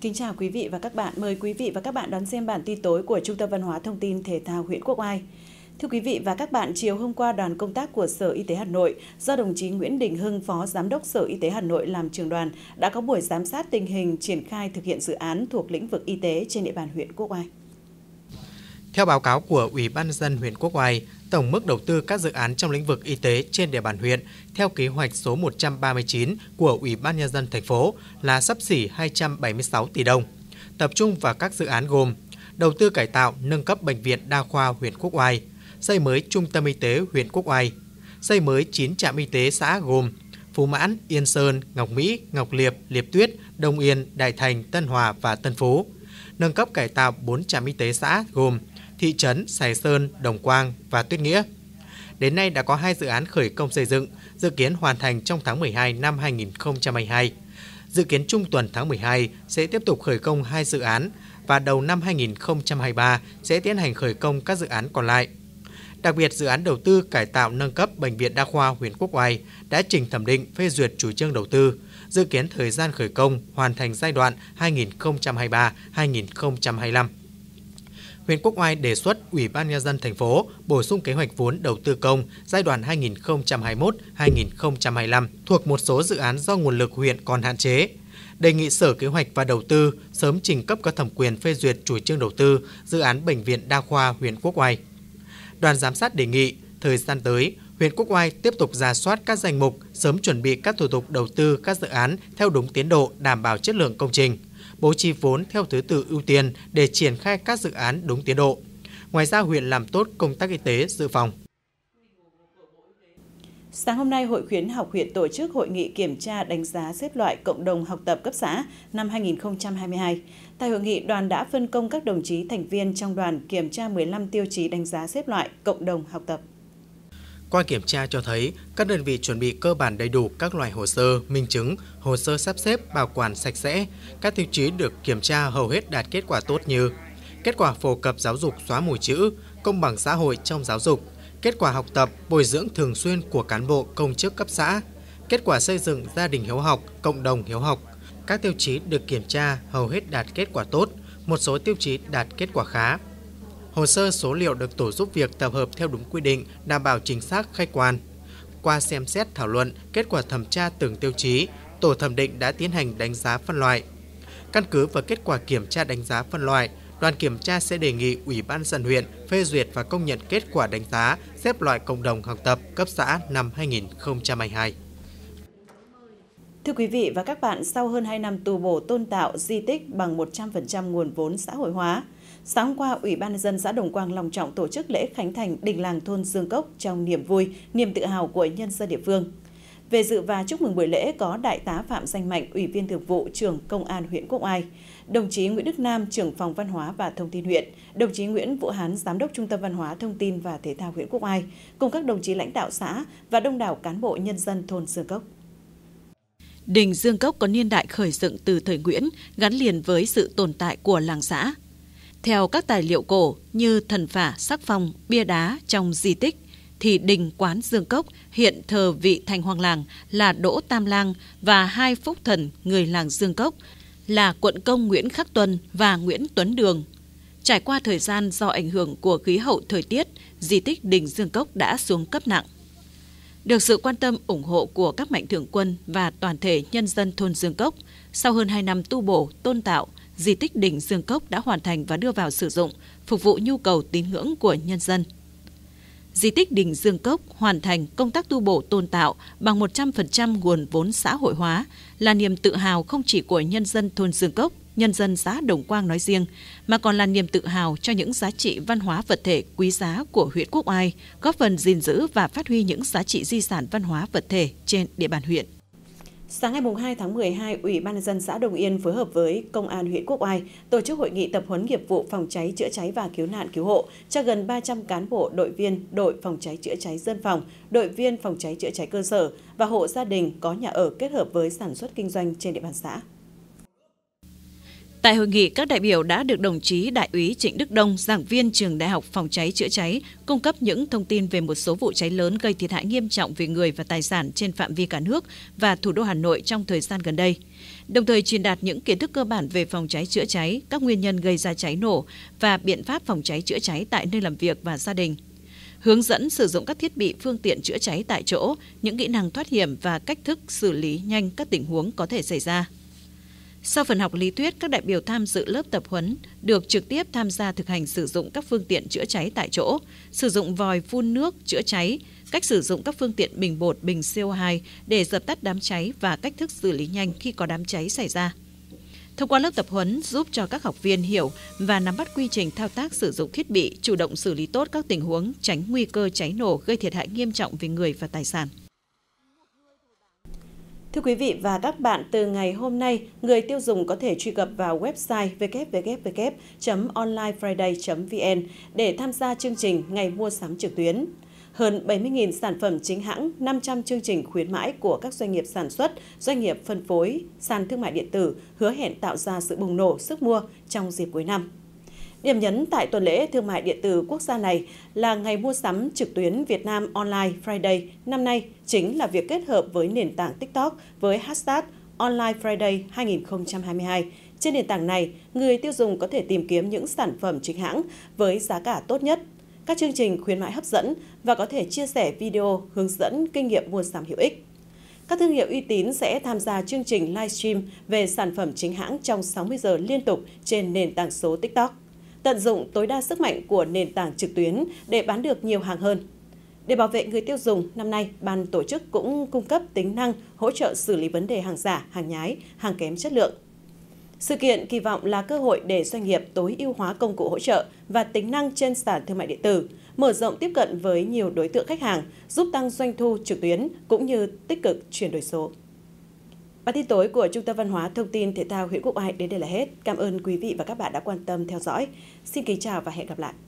Kính chào quý vị và các bạn. Mời quý vị và các bạn đón xem bản tin tối của Trung tâm Văn hóa Thông tin Thể thao huyện Quốc Oai. Thưa quý vị và các bạn, chiều hôm qua đoàn công tác của Sở Y tế Hà Nội do đồng chí Nguyễn Đình Hưng, Phó Giám đốc Sở Y tế Hà Nội làm trường đoàn đã có buổi giám sát tình hình triển khai thực hiện dự án thuộc lĩnh vực y tế trên địa bàn huyện Quốc Oai. Theo báo cáo của Ủy ban dân huyện Quốc Oai, tổng mức đầu tư các dự án trong lĩnh vực y tế trên địa bàn huyện theo kế hoạch số 139 của Ủy ban nhân dân thành phố là sắp xỉ 276 tỷ đồng. Tập trung vào các dự án gồm đầu tư cải tạo nâng cấp bệnh viện đa khoa huyện Quốc Oai, xây mới trung tâm y tế huyện Quốc Oai, xây mới 9 trạm y tế xã gồm Phú Mãn, Yên Sơn, Ngọc Mỹ, Ngọc Liệp, Liệp Tuyết, Đông Yên, Đại Thành, Tân Hòa và Tân Phú. Nâng cấp cải tạo 4 trạm y tế xã gồm thị trấn Sài Sơn, Đồng Quang và Tuyết Nghĩa. Đến nay đã có hai dự án khởi công xây dựng, dự kiến hoàn thành trong tháng 12 năm 2022. Dự kiến trung tuần tháng 12 sẽ tiếp tục khởi công hai dự án và đầu năm 2023 sẽ tiến hành khởi công các dự án còn lại. Đặc biệt, dự án đầu tư cải tạo nâng cấp Bệnh viện Đa khoa huyện Quốc Oai đã trình thẩm định phê duyệt chủ trương đầu tư, dự kiến thời gian khởi công hoàn thành giai đoạn 2023-2025 huyện Quốc Oai đề xuất Ủy ban nhân dân thành phố bổ sung kế hoạch vốn đầu tư công giai đoạn 2021-2025 thuộc một số dự án do nguồn lực huyện còn hạn chế. Đề nghị Sở Kế hoạch và Đầu tư sớm trình cấp có thẩm quyền phê duyệt chủ trương đầu tư dự án bệnh viện đa khoa huyện Quốc Oai. Đoàn giám sát đề nghị thời gian tới, huyện Quốc Oai tiếp tục ra soát các danh mục, sớm chuẩn bị các thủ tục đầu tư các dự án theo đúng tiến độ đảm bảo chất lượng công trình bố trí vốn theo thứ tự ưu tiên để triển khai các dự án đúng tiến độ. Ngoài ra, huyện làm tốt công tác y tế dự phòng. Sáng hôm nay, Hội khuyến học huyện tổ chức hội nghị kiểm tra đánh giá xếp loại cộng đồng học tập cấp xã năm 2022. Tại hội nghị, đoàn đã phân công các đồng chí thành viên trong đoàn kiểm tra 15 tiêu chí đánh giá xếp loại cộng đồng học tập. Qua kiểm tra cho thấy, các đơn vị chuẩn bị cơ bản đầy đủ các loại hồ sơ, minh chứng, hồ sơ sắp xếp, bảo quản sạch sẽ. Các tiêu chí được kiểm tra hầu hết đạt kết quả tốt như kết quả phổ cập giáo dục xóa mù chữ, công bằng xã hội trong giáo dục, kết quả học tập, bồi dưỡng thường xuyên của cán bộ công chức cấp xã, kết quả xây dựng gia đình hiếu học, cộng đồng hiếu học. Các tiêu chí được kiểm tra hầu hết đạt kết quả tốt, một số tiêu chí đạt kết quả khá. Hồ sơ số liệu được tổ giúp việc tập hợp theo đúng quy định, đảm bảo chính xác, khách quan. Qua xem xét thảo luận, kết quả thẩm tra từng tiêu chí, tổ thẩm định đã tiến hành đánh giá phân loại. Căn cứ vào kết quả kiểm tra đánh giá phân loại, đoàn kiểm tra sẽ đề nghị Ủy ban dân huyện phê duyệt và công nhận kết quả đánh giá xếp loại cộng đồng học tập cấp xã năm 2022. Thưa quý vị và các bạn, sau hơn 2 năm tu bổ tôn tạo di tích bằng 100% nguồn vốn xã hội hóa, Sáng qua, Ủy ban dân xã Đồng Quang lòng trọng tổ chức lễ khánh thành đình làng thôn Dương Cốc trong niềm vui, niềm tự hào của nhân dân địa phương. Về dự và chúc mừng buổi lễ có Đại tá Phạm Danh Mạnh, Ủy viên Thường vụ trưởng Công an huyện Quốc Oai, đồng chí Nguyễn Đức Nam, trưởng phòng văn hóa và thông tin huyện, đồng chí Nguyễn Vũ Hán, giám đốc Trung tâm Văn hóa Thông tin và Thể thao huyện Quốc Oai, cùng các đồng chí lãnh đạo xã và đông đảo cán bộ nhân dân thôn Dương Cốc. Đình Dương Cốc có niên đại khởi dựng từ thời Nguyễn, gắn liền với sự tồn tại của làng xã. Theo các tài liệu cổ như thần phả sắc phong, bia đá trong di tích, thì đình quán Dương Cốc hiện thờ vị thành hoàng làng là Đỗ Tam Lang và hai phúc thần người làng Dương Cốc là quận công Nguyễn Khắc Tuân và Nguyễn Tuấn Đường. Trải qua thời gian do ảnh hưởng của khí hậu thời tiết, di tích đình Dương Cốc đã xuống cấp nặng. Được sự quan tâm ủng hộ của các mạnh thường quân và toàn thể nhân dân thôn Dương Cốc, sau hơn 2 năm tu bổ, tôn tạo, di tích đỉnh Dương Cốc đã hoàn thành và đưa vào sử dụng, phục vụ nhu cầu tín ngưỡng của nhân dân. Di tích đỉnh Dương Cốc hoàn thành công tác tu bổ tôn tạo bằng 100% nguồn vốn xã hội hóa là niềm tự hào không chỉ của nhân dân thôn Dương Cốc, nhân dân xã Đồng Quang nói riêng, mà còn là niềm tự hào cho những giá trị văn hóa vật thể quý giá của huyện Quốc Oai, góp phần gìn giữ và phát huy những giá trị di sản văn hóa vật thể trên địa bàn huyện. Sáng ngày 2 tháng 12, Ủy ban nhân dân xã Đồng Yên phối hợp với Công an huyện Quốc Oai tổ chức hội nghị tập huấn nghiệp vụ phòng cháy chữa cháy và cứu nạn cứu hộ cho gần 300 cán bộ, đội viên, đội phòng cháy chữa cháy dân phòng, đội viên phòng cháy chữa cháy cơ sở và hộ gia đình có nhà ở kết hợp với sản xuất kinh doanh trên địa bàn xã. Tại hội nghị, các đại biểu đã được đồng chí Đại úy Trịnh Đức Đông, giảng viên trường Đại học Phòng cháy chữa cháy, cung cấp những thông tin về một số vụ cháy lớn gây thiệt hại nghiêm trọng về người và tài sản trên phạm vi cả nước và thủ đô Hà Nội trong thời gian gần đây. Đồng thời truyền đạt những kiến thức cơ bản về phòng cháy chữa cháy, các nguyên nhân gây ra cháy nổ và biện pháp phòng cháy chữa cháy tại nơi làm việc và gia đình hướng dẫn sử dụng các thiết bị phương tiện chữa cháy tại chỗ, những kỹ năng thoát hiểm và cách thức xử lý nhanh các tình huống có thể xảy ra. Sau phần học lý thuyết, các đại biểu tham dự lớp tập huấn được trực tiếp tham gia thực hành sử dụng các phương tiện chữa cháy tại chỗ, sử dụng vòi phun nước chữa cháy, cách sử dụng các phương tiện bình bột, bình CO2 để dập tắt đám cháy và cách thức xử lý nhanh khi có đám cháy xảy ra. Thông qua lớp tập huấn giúp cho các học viên hiểu và nắm bắt quy trình thao tác sử dụng thiết bị, chủ động xử lý tốt các tình huống tránh nguy cơ cháy nổ gây thiệt hại nghiêm trọng về người và tài sản. Thưa quý vị và các bạn, từ ngày hôm nay, người tiêu dùng có thể truy cập vào website www.onlinefriday.vn để tham gia chương trình Ngày mua sắm trực tuyến. Hơn 70.000 sản phẩm chính hãng, 500 chương trình khuyến mãi của các doanh nghiệp sản xuất, doanh nghiệp phân phối, sàn thương mại điện tử hứa hẹn tạo ra sự bùng nổ sức mua trong dịp cuối năm. Điểm nhấn tại tuần lễ thương mại điện tử quốc gia này là ngày mua sắm trực tuyến Việt Nam Online Friday năm nay chính là việc kết hợp với nền tảng TikTok với hashtag Online Friday 2022. Trên nền tảng này, người tiêu dùng có thể tìm kiếm những sản phẩm chính hãng với giá cả tốt nhất, các chương trình khuyến mãi hấp dẫn và có thể chia sẻ video hướng dẫn kinh nghiệm mua sắm hữu ích. Các thương hiệu uy tín sẽ tham gia chương trình livestream về sản phẩm chính hãng trong 60 giờ liên tục trên nền tảng số TikTok tận dụng tối đa sức mạnh của nền tảng trực tuyến để bán được nhiều hàng hơn. Để bảo vệ người tiêu dùng, năm nay, ban tổ chức cũng cung cấp tính năng hỗ trợ xử lý vấn đề hàng giả, hàng nhái, hàng kém chất lượng. Sự kiện kỳ vọng là cơ hội để doanh nghiệp tối ưu hóa công cụ hỗ trợ và tính năng trên sàn thương mại điện tử, mở rộng tiếp cận với nhiều đối tượng khách hàng, giúp tăng doanh thu trực tuyến cũng như tích cực chuyển đổi số. Bản tin tối của Trung tâm Văn hóa Thông tin Thể thao huyện Quốc Oai đến đây là hết. Cảm ơn quý vị và các bạn đã quan tâm theo dõi. Xin kính chào và hẹn gặp lại.